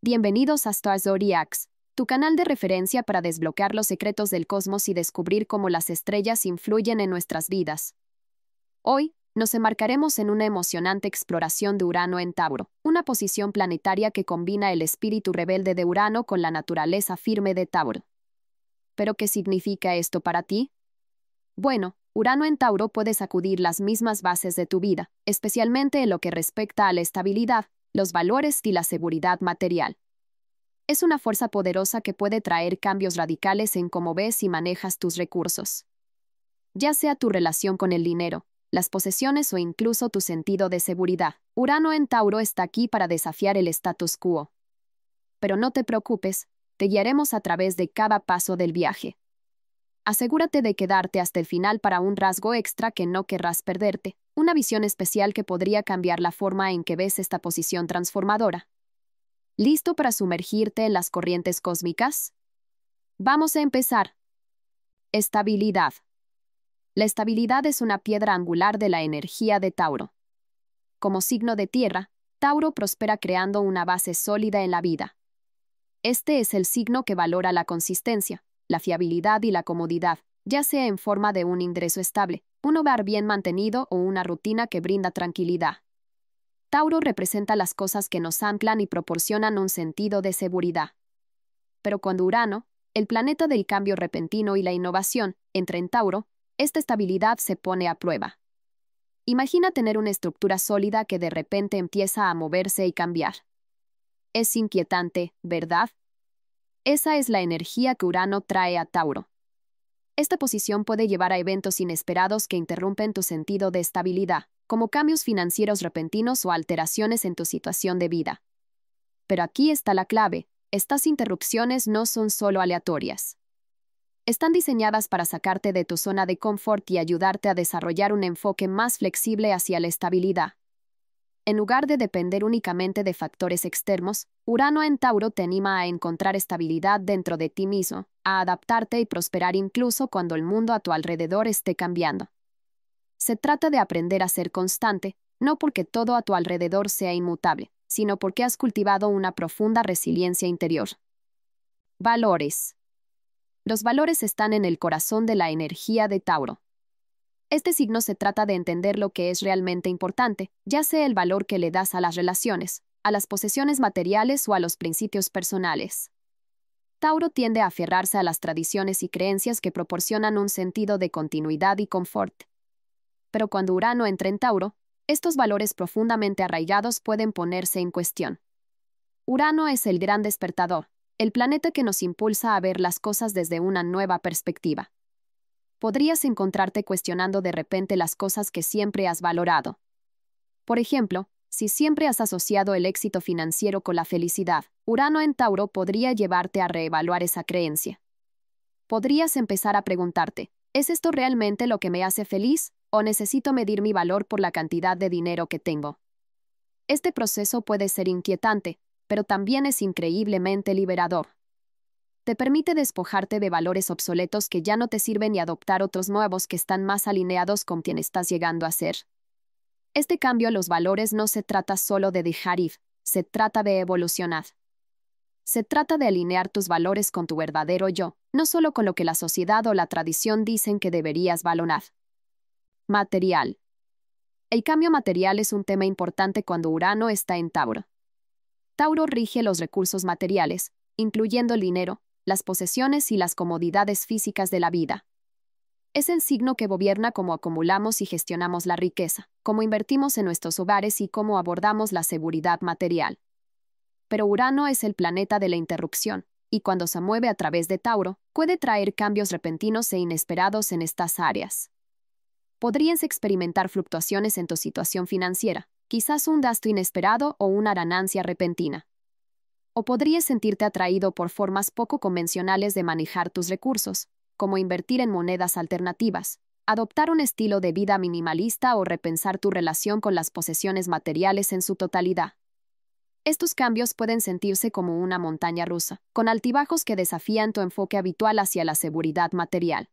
Bienvenidos a Star tu canal de referencia para desbloquear los secretos del cosmos y descubrir cómo las estrellas influyen en nuestras vidas. Hoy, nos enmarcaremos en una emocionante exploración de Urano en Tauro, una posición planetaria que combina el espíritu rebelde de Urano con la naturaleza firme de Tauro. ¿Pero qué significa esto para ti? Bueno, Urano en Tauro puede sacudir las mismas bases de tu vida, especialmente en lo que respecta a la estabilidad, los valores y la seguridad material. Es una fuerza poderosa que puede traer cambios radicales en cómo ves y manejas tus recursos. Ya sea tu relación con el dinero, las posesiones o incluso tu sentido de seguridad. Urano en Tauro está aquí para desafiar el status quo. Pero no te preocupes, te guiaremos a través de cada paso del viaje. Asegúrate de quedarte hasta el final para un rasgo extra que no querrás perderte, una visión especial que podría cambiar la forma en que ves esta posición transformadora. ¿Listo para sumergirte en las corrientes cósmicas? Vamos a empezar. Estabilidad. La estabilidad es una piedra angular de la energía de Tauro. Como signo de tierra, Tauro prospera creando una base sólida en la vida. Este es el signo que valora la consistencia, la fiabilidad y la comodidad, ya sea en forma de un ingreso estable, un hogar bien mantenido o una rutina que brinda tranquilidad. Tauro representa las cosas que nos anclan y proporcionan un sentido de seguridad. Pero cuando Urano, el planeta del cambio repentino y la innovación, entra en Tauro, esta estabilidad se pone a prueba. Imagina tener una estructura sólida que de repente empieza a moverse y cambiar. Es inquietante, ¿verdad? Esa es la energía que Urano trae a Tauro. Esta posición puede llevar a eventos inesperados que interrumpen tu sentido de estabilidad, como cambios financieros repentinos o alteraciones en tu situación de vida. Pero aquí está la clave, estas interrupciones no son solo aleatorias. Están diseñadas para sacarte de tu zona de confort y ayudarte a desarrollar un enfoque más flexible hacia la estabilidad, en lugar de depender únicamente de factores externos, Urano en Tauro te anima a encontrar estabilidad dentro de ti mismo, a adaptarte y prosperar incluso cuando el mundo a tu alrededor esté cambiando. Se trata de aprender a ser constante, no porque todo a tu alrededor sea inmutable, sino porque has cultivado una profunda resiliencia interior. Valores. Los valores están en el corazón de la energía de Tauro. Este signo se trata de entender lo que es realmente importante, ya sea el valor que le das a las relaciones, a las posesiones materiales o a los principios personales. Tauro tiende a aferrarse a las tradiciones y creencias que proporcionan un sentido de continuidad y confort. Pero cuando Urano entra en Tauro, estos valores profundamente arraigados pueden ponerse en cuestión. Urano es el gran despertador, el planeta que nos impulsa a ver las cosas desde una nueva perspectiva podrías encontrarte cuestionando de repente las cosas que siempre has valorado. Por ejemplo, si siempre has asociado el éxito financiero con la felicidad, Urano en Tauro podría llevarte a reevaluar esa creencia. Podrías empezar a preguntarte, ¿es esto realmente lo que me hace feliz o necesito medir mi valor por la cantidad de dinero que tengo? Este proceso puede ser inquietante, pero también es increíblemente liberador te permite despojarte de valores obsoletos que ya no te sirven y adoptar otros nuevos que están más alineados con quien estás llegando a ser. Este cambio a los valores no se trata solo de dejar ir, se trata de evolucionar. Se trata de alinear tus valores con tu verdadero yo, no solo con lo que la sociedad o la tradición dicen que deberías valorar. Material. El cambio material es un tema importante cuando Urano está en Tauro. Tauro rige los recursos materiales, incluyendo el dinero, las posesiones y las comodidades físicas de la vida. Es el signo que gobierna cómo acumulamos y gestionamos la riqueza, cómo invertimos en nuestros hogares y cómo abordamos la seguridad material. Pero Urano es el planeta de la interrupción, y cuando se mueve a través de Tauro, puede traer cambios repentinos e inesperados en estas áreas. Podrías experimentar fluctuaciones en tu situación financiera, quizás un gasto inesperado o una ganancia repentina o podrías sentirte atraído por formas poco convencionales de manejar tus recursos, como invertir en monedas alternativas, adoptar un estilo de vida minimalista o repensar tu relación con las posesiones materiales en su totalidad. Estos cambios pueden sentirse como una montaña rusa, con altibajos que desafían tu enfoque habitual hacia la seguridad material.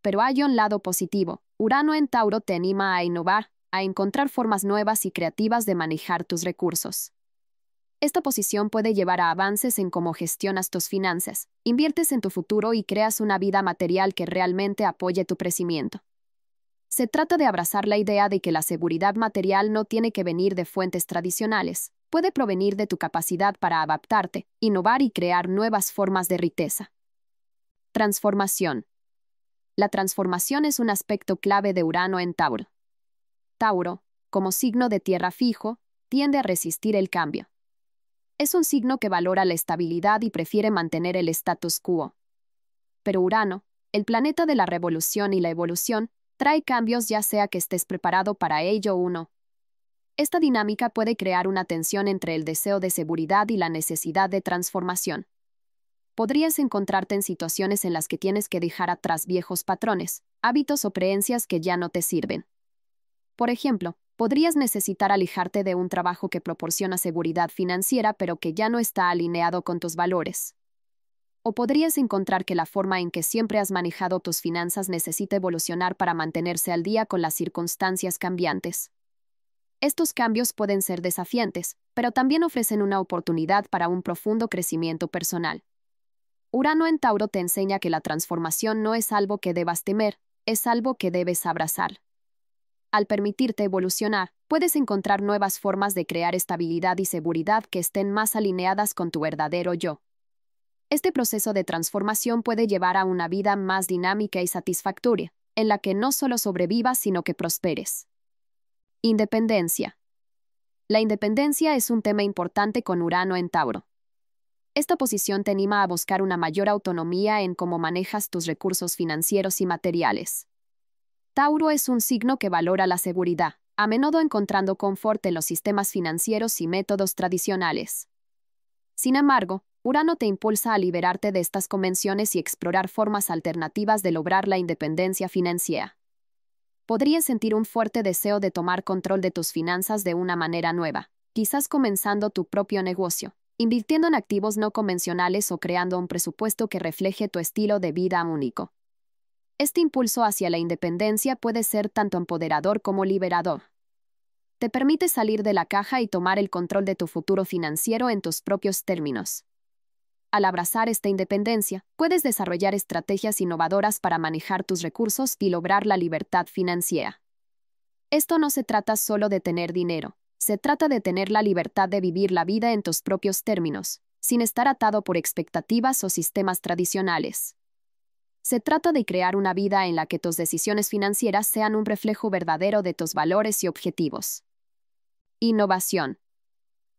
Pero hay un lado positivo. Urano en Tauro te anima a innovar, a encontrar formas nuevas y creativas de manejar tus recursos. Esta posición puede llevar a avances en cómo gestionas tus finanzas, inviertes en tu futuro y creas una vida material que realmente apoye tu crecimiento. Se trata de abrazar la idea de que la seguridad material no tiene que venir de fuentes tradicionales, puede provenir de tu capacidad para adaptarte, innovar y crear nuevas formas de riqueza. Transformación. La transformación es un aspecto clave de Urano en Tauro. Tauro, como signo de tierra fijo, tiende a resistir el cambio es un signo que valora la estabilidad y prefiere mantener el status quo. Pero Urano, el planeta de la revolución y la evolución, trae cambios ya sea que estés preparado para ello o no. Esta dinámica puede crear una tensión entre el deseo de seguridad y la necesidad de transformación. Podrías encontrarte en situaciones en las que tienes que dejar atrás viejos patrones, hábitos o creencias que ya no te sirven. Por ejemplo, podrías necesitar alejarte de un trabajo que proporciona seguridad financiera pero que ya no está alineado con tus valores. O podrías encontrar que la forma en que siempre has manejado tus finanzas necesita evolucionar para mantenerse al día con las circunstancias cambiantes. Estos cambios pueden ser desafiantes, pero también ofrecen una oportunidad para un profundo crecimiento personal. Urano en Tauro te enseña que la transformación no es algo que debas temer, es algo que debes abrazar. Al permitirte evolucionar, puedes encontrar nuevas formas de crear estabilidad y seguridad que estén más alineadas con tu verdadero yo. Este proceso de transformación puede llevar a una vida más dinámica y satisfactoria, en la que no solo sobrevivas, sino que prosperes. Independencia. La independencia es un tema importante con Urano en Tauro. Esta posición te anima a buscar una mayor autonomía en cómo manejas tus recursos financieros y materiales. Tauro es un signo que valora la seguridad, a menudo encontrando confort en los sistemas financieros y métodos tradicionales. Sin embargo, Urano te impulsa a liberarte de estas convenciones y explorar formas alternativas de lograr la independencia financiera. Podrías sentir un fuerte deseo de tomar control de tus finanzas de una manera nueva, quizás comenzando tu propio negocio, invirtiendo en activos no convencionales o creando un presupuesto que refleje tu estilo de vida único. Este impulso hacia la independencia puede ser tanto empoderador como liberador. Te permite salir de la caja y tomar el control de tu futuro financiero en tus propios términos. Al abrazar esta independencia, puedes desarrollar estrategias innovadoras para manejar tus recursos y lograr la libertad financiera. Esto no se trata solo de tener dinero, se trata de tener la libertad de vivir la vida en tus propios términos, sin estar atado por expectativas o sistemas tradicionales. Se trata de crear una vida en la que tus decisiones financieras sean un reflejo verdadero de tus valores y objetivos. Innovación.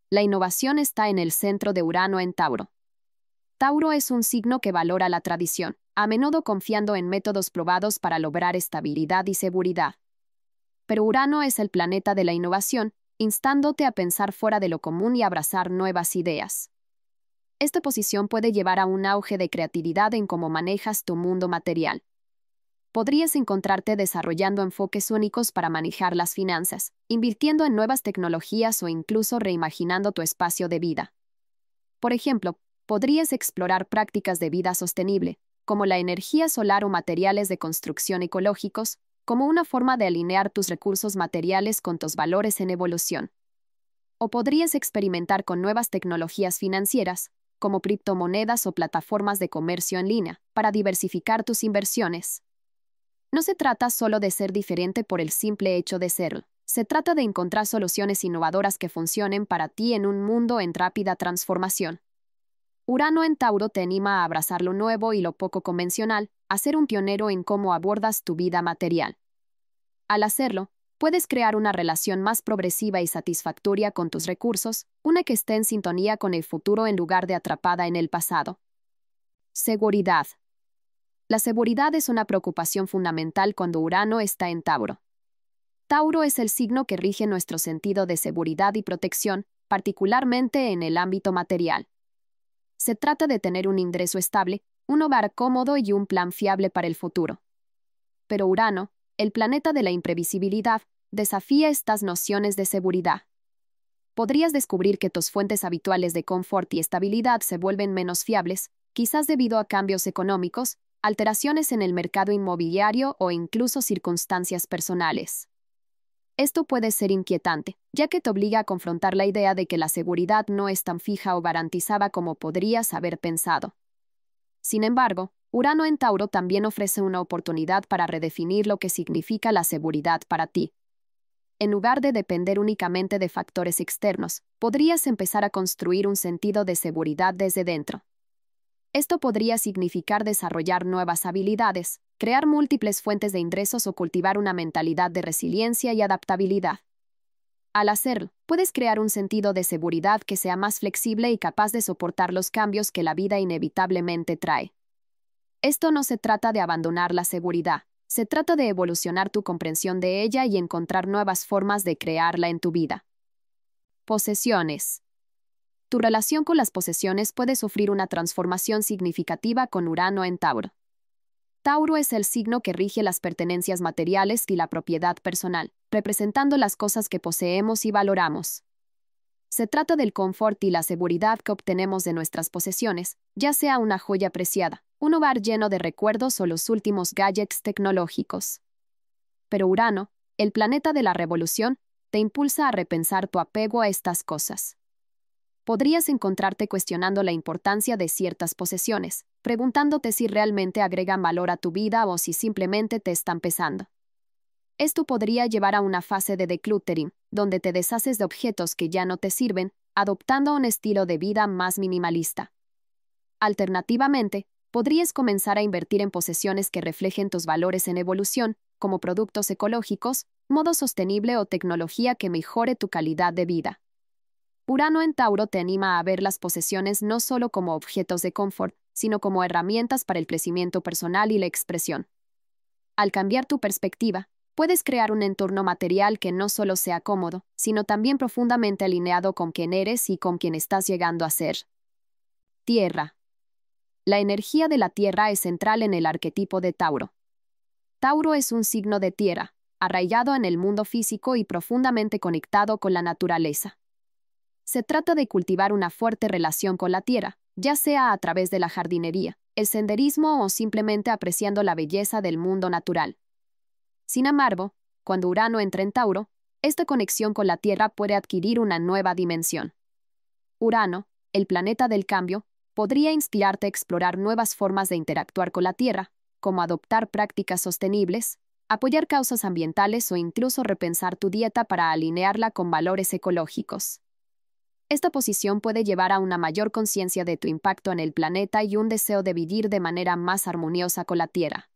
La innovación está en el centro de Urano en Tauro. Tauro es un signo que valora la tradición, a menudo confiando en métodos probados para lograr estabilidad y seguridad. Pero Urano es el planeta de la innovación, instándote a pensar fuera de lo común y abrazar nuevas ideas. Esta posición puede llevar a un auge de creatividad en cómo manejas tu mundo material. Podrías encontrarte desarrollando enfoques únicos para manejar las finanzas, invirtiendo en nuevas tecnologías o incluso reimaginando tu espacio de vida. Por ejemplo, podrías explorar prácticas de vida sostenible, como la energía solar o materiales de construcción ecológicos, como una forma de alinear tus recursos materiales con tus valores en evolución. O podrías experimentar con nuevas tecnologías financieras, como criptomonedas o plataformas de comercio en línea, para diversificar tus inversiones. No se trata solo de ser diferente por el simple hecho de serlo. Se trata de encontrar soluciones innovadoras que funcionen para ti en un mundo en rápida transformación. Urano en Tauro te anima a abrazar lo nuevo y lo poco convencional, a ser un pionero en cómo abordas tu vida material. Al hacerlo, puedes crear una relación más progresiva y satisfactoria con tus recursos, una que esté en sintonía con el futuro en lugar de atrapada en el pasado. Seguridad. La seguridad es una preocupación fundamental cuando Urano está en Tauro. Tauro es el signo que rige nuestro sentido de seguridad y protección, particularmente en el ámbito material. Se trata de tener un ingreso estable, un hogar cómodo y un plan fiable para el futuro. Pero Urano, el planeta de la imprevisibilidad, desafía estas nociones de seguridad. Podrías descubrir que tus fuentes habituales de confort y estabilidad se vuelven menos fiables, quizás debido a cambios económicos, alteraciones en el mercado inmobiliario o incluso circunstancias personales. Esto puede ser inquietante, ya que te obliga a confrontar la idea de que la seguridad no es tan fija o garantizada como podrías haber pensado. Sin embargo, Urano en Tauro también ofrece una oportunidad para redefinir lo que significa la seguridad para ti en lugar de depender únicamente de factores externos, podrías empezar a construir un sentido de seguridad desde dentro. Esto podría significar desarrollar nuevas habilidades, crear múltiples fuentes de ingresos o cultivar una mentalidad de resiliencia y adaptabilidad. Al hacerlo, puedes crear un sentido de seguridad que sea más flexible y capaz de soportar los cambios que la vida inevitablemente trae. Esto no se trata de abandonar la seguridad, se trata de evolucionar tu comprensión de ella y encontrar nuevas formas de crearla en tu vida. Posesiones. Tu relación con las posesiones puede sufrir una transformación significativa con Urano en Tauro. Tauro es el signo que rige las pertenencias materiales y la propiedad personal, representando las cosas que poseemos y valoramos. Se trata del confort y la seguridad que obtenemos de nuestras posesiones, ya sea una joya preciada, un hogar lleno de recuerdos o los últimos gadgets tecnológicos. Pero Urano, el planeta de la revolución, te impulsa a repensar tu apego a estas cosas. Podrías encontrarte cuestionando la importancia de ciertas posesiones, preguntándote si realmente agregan valor a tu vida o si simplemente te están pesando. Esto podría llevar a una fase de decluttering, donde te deshaces de objetos que ya no te sirven, adoptando un estilo de vida más minimalista. Alternativamente, podrías comenzar a invertir en posesiones que reflejen tus valores en evolución, como productos ecológicos, modo sostenible o tecnología que mejore tu calidad de vida. Urano en Tauro te anima a ver las posesiones no solo como objetos de confort, sino como herramientas para el crecimiento personal y la expresión. Al cambiar tu perspectiva, Puedes crear un entorno material que no solo sea cómodo, sino también profundamente alineado con quien eres y con quien estás llegando a ser. Tierra. La energía de la Tierra es central en el arquetipo de Tauro. Tauro es un signo de tierra, arraigado en el mundo físico y profundamente conectado con la naturaleza. Se trata de cultivar una fuerte relación con la tierra, ya sea a través de la jardinería, el senderismo o simplemente apreciando la belleza del mundo natural. Sin embargo, cuando Urano entra en Tauro, esta conexión con la Tierra puede adquirir una nueva dimensión. Urano, el planeta del cambio, podría inspirarte a explorar nuevas formas de interactuar con la Tierra, como adoptar prácticas sostenibles, apoyar causas ambientales o incluso repensar tu dieta para alinearla con valores ecológicos. Esta posición puede llevar a una mayor conciencia de tu impacto en el planeta y un deseo de vivir de manera más armoniosa con la Tierra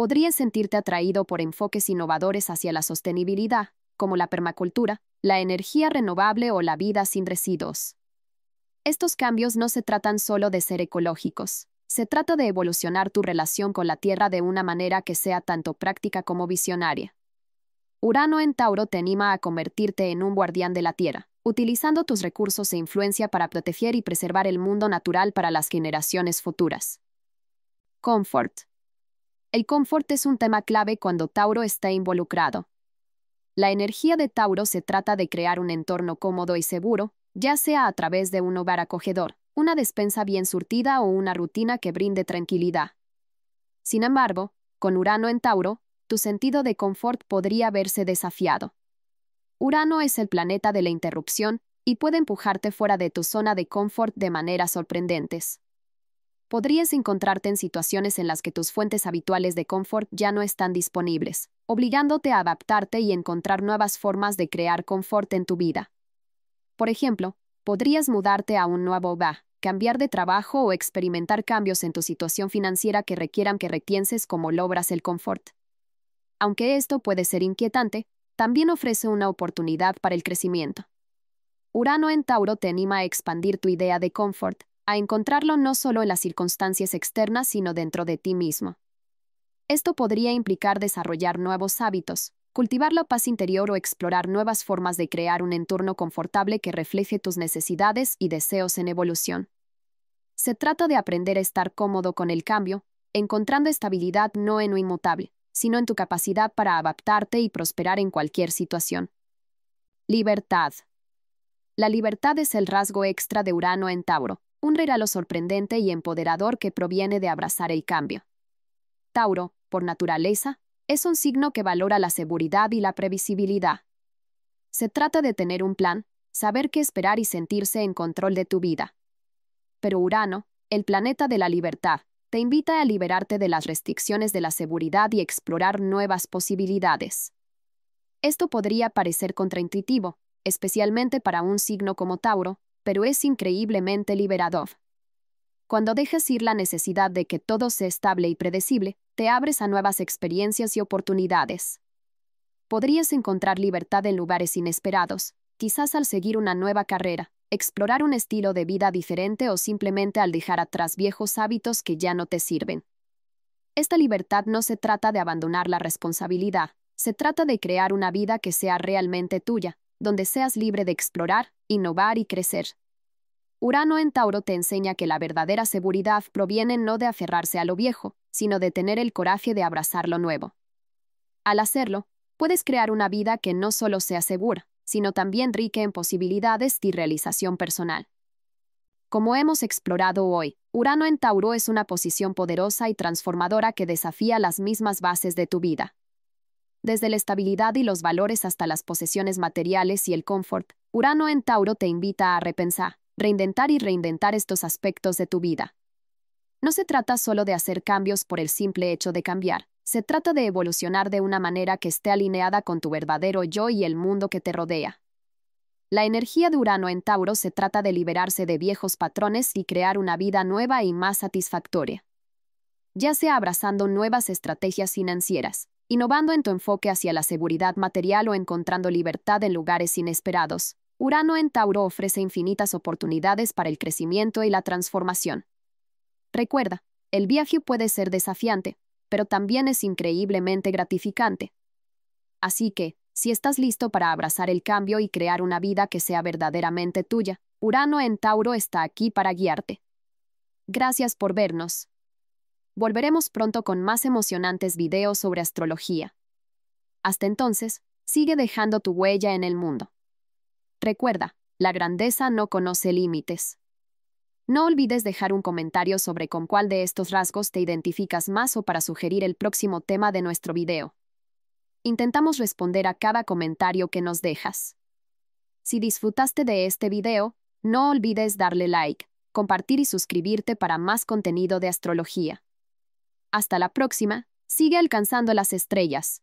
podrías sentirte atraído por enfoques innovadores hacia la sostenibilidad, como la permacultura, la energía renovable o la vida sin residuos. Estos cambios no se tratan solo de ser ecológicos, se trata de evolucionar tu relación con la Tierra de una manera que sea tanto práctica como visionaria. Urano en Tauro te anima a convertirte en un guardián de la Tierra, utilizando tus recursos e influencia para proteger y preservar el mundo natural para las generaciones futuras. Comfort. El confort es un tema clave cuando Tauro está involucrado. La energía de Tauro se trata de crear un entorno cómodo y seguro, ya sea a través de un hogar acogedor, una despensa bien surtida o una rutina que brinde tranquilidad. Sin embargo, con Urano en Tauro, tu sentido de confort podría verse desafiado. Urano es el planeta de la interrupción y puede empujarte fuera de tu zona de confort de maneras sorprendentes podrías encontrarte en situaciones en las que tus fuentes habituales de confort ya no están disponibles, obligándote a adaptarte y encontrar nuevas formas de crear confort en tu vida. Por ejemplo, podrías mudarte a un nuevo hogar, cambiar de trabajo o experimentar cambios en tu situación financiera que requieran que retienses cómo logras el confort. Aunque esto puede ser inquietante, también ofrece una oportunidad para el crecimiento. Urano en Tauro te anima a expandir tu idea de confort, a encontrarlo no solo en las circunstancias externas, sino dentro de ti mismo. Esto podría implicar desarrollar nuevos hábitos, cultivar la paz interior o explorar nuevas formas de crear un entorno confortable que refleje tus necesidades y deseos en evolución. Se trata de aprender a estar cómodo con el cambio, encontrando estabilidad no en lo inmutable, sino en tu capacidad para adaptarte y prosperar en cualquier situación. Libertad. La libertad es el rasgo extra de Urano en Tauro, un regalo sorprendente y empoderador que proviene de abrazar el cambio. Tauro, por naturaleza, es un signo que valora la seguridad y la previsibilidad. Se trata de tener un plan, saber qué esperar y sentirse en control de tu vida. Pero Urano, el planeta de la libertad, te invita a liberarte de las restricciones de la seguridad y explorar nuevas posibilidades. Esto podría parecer contraintuitivo, especialmente para un signo como Tauro, pero es increíblemente liberador. Cuando dejas ir la necesidad de que todo sea estable y predecible, te abres a nuevas experiencias y oportunidades. Podrías encontrar libertad en lugares inesperados, quizás al seguir una nueva carrera, explorar un estilo de vida diferente o simplemente al dejar atrás viejos hábitos que ya no te sirven. Esta libertad no se trata de abandonar la responsabilidad, se trata de crear una vida que sea realmente tuya, donde seas libre de explorar, innovar y crecer. Urano en Tauro te enseña que la verdadera seguridad proviene no de aferrarse a lo viejo, sino de tener el coraje de abrazar lo nuevo. Al hacerlo, puedes crear una vida que no solo sea segura, sino también rica en posibilidades y realización personal. Como hemos explorado hoy, Urano en Tauro es una posición poderosa y transformadora que desafía las mismas bases de tu vida desde la estabilidad y los valores hasta las posesiones materiales y el confort, Urano en Tauro te invita a repensar, reinventar y reinventar estos aspectos de tu vida. No se trata solo de hacer cambios por el simple hecho de cambiar, se trata de evolucionar de una manera que esté alineada con tu verdadero yo y el mundo que te rodea. La energía de Urano en Tauro se trata de liberarse de viejos patrones y crear una vida nueva y más satisfactoria. Ya sea abrazando nuevas estrategias financieras, Innovando en tu enfoque hacia la seguridad material o encontrando libertad en lugares inesperados, Urano en Tauro ofrece infinitas oportunidades para el crecimiento y la transformación. Recuerda, el viaje puede ser desafiante, pero también es increíblemente gratificante. Así que, si estás listo para abrazar el cambio y crear una vida que sea verdaderamente tuya, Urano en Tauro está aquí para guiarte. Gracias por vernos. Volveremos pronto con más emocionantes videos sobre astrología. Hasta entonces, sigue dejando tu huella en el mundo. Recuerda, la grandeza no conoce límites. No olvides dejar un comentario sobre con cuál de estos rasgos te identificas más o para sugerir el próximo tema de nuestro video. Intentamos responder a cada comentario que nos dejas. Si disfrutaste de este video, no olvides darle like, compartir y suscribirte para más contenido de astrología. Hasta la próxima, sigue alcanzando las estrellas.